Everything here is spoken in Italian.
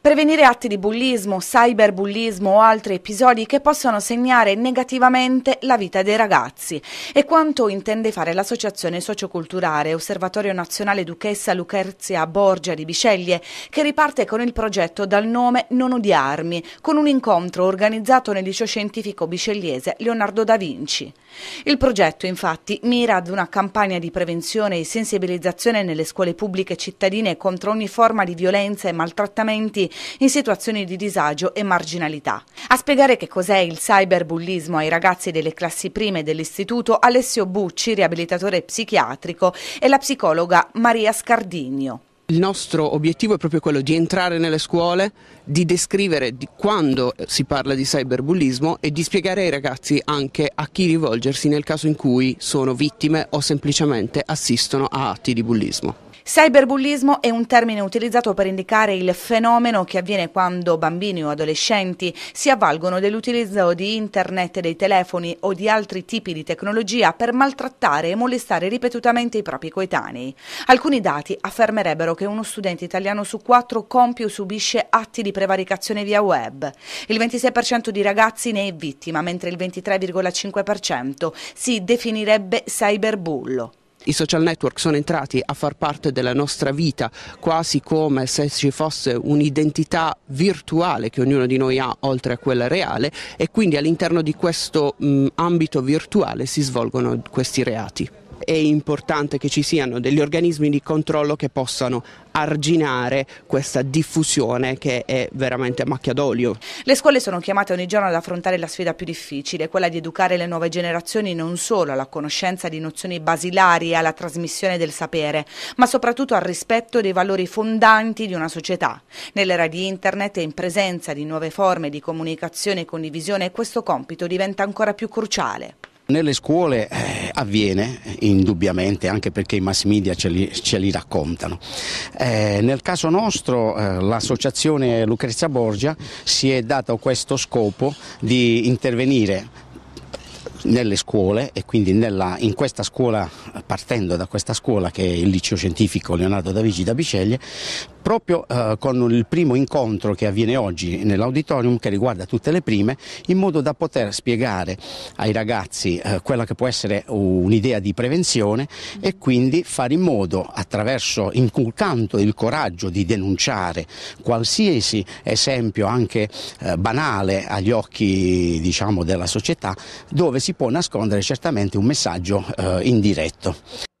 Prevenire atti di bullismo, cyberbullismo o altri episodi che possono segnare negativamente la vita dei ragazzi. E quanto intende fare l'associazione socioculturale Osservatorio Nazionale Duchessa Lucrezia Borgia di Biceglie, che riparte con il progetto dal nome Non odiarmi, con un incontro organizzato nel liceo scientifico bicegliese Leonardo da Vinci. Il progetto infatti mira ad una campagna di prevenzione e sensibilizzazione nelle scuole pubbliche cittadine contro ogni forma di violenza e maltrattamenti in situazioni di disagio e marginalità. A spiegare che cos'è il cyberbullismo ai ragazzi delle classi prime dell'istituto Alessio Bucci, riabilitatore psichiatrico, e la psicologa Maria Scardinio. Il nostro obiettivo è proprio quello di entrare nelle scuole, di descrivere di quando si parla di cyberbullismo e di spiegare ai ragazzi anche a chi rivolgersi nel caso in cui sono vittime o semplicemente assistono a atti di bullismo. Cyberbullismo è un termine utilizzato per indicare il fenomeno che avviene quando bambini o adolescenti si avvalgono dell'utilizzo di internet, dei telefoni o di altri tipi di tecnologia per maltrattare e molestare ripetutamente i propri coetanei. Alcuni dati affermerebbero che uno studente italiano su quattro compie o subisce atti di prevaricazione via web. Il 26% di ragazzi ne è vittima, mentre il 23,5% si definirebbe cyberbullo. I social network sono entrati a far parte della nostra vita, quasi come se ci fosse un'identità virtuale che ognuno di noi ha oltre a quella reale e quindi all'interno di questo mh, ambito virtuale si svolgono questi reati è importante che ci siano degli organismi di controllo che possano arginare questa diffusione che è veramente macchia d'olio. Le scuole sono chiamate ogni giorno ad affrontare la sfida più difficile, quella di educare le nuove generazioni non solo alla conoscenza di nozioni basilari e alla trasmissione del sapere, ma soprattutto al rispetto dei valori fondanti di una società. Nell'era di internet e in presenza di nuove forme di comunicazione e condivisione questo compito diventa ancora più cruciale. Nelle scuole eh, avviene indubbiamente anche perché i mass media ce li, ce li raccontano. Eh, nel caso nostro eh, l'associazione Lucrezia Borgia si è dato questo scopo di intervenire nelle scuole e quindi nella, in questa scuola, partendo da questa scuola che è il liceo scientifico Leonardo da Vinci da Biceglie, proprio eh, con il primo incontro che avviene oggi nell'auditorium che riguarda tutte le prime, in modo da poter spiegare ai ragazzi eh, quella che può essere un'idea di prevenzione e quindi fare in modo, attraverso inculcando il coraggio di denunciare qualsiasi esempio anche eh, banale agli occhi diciamo, della società, dove si può nascondere certamente un messaggio eh, indiretto.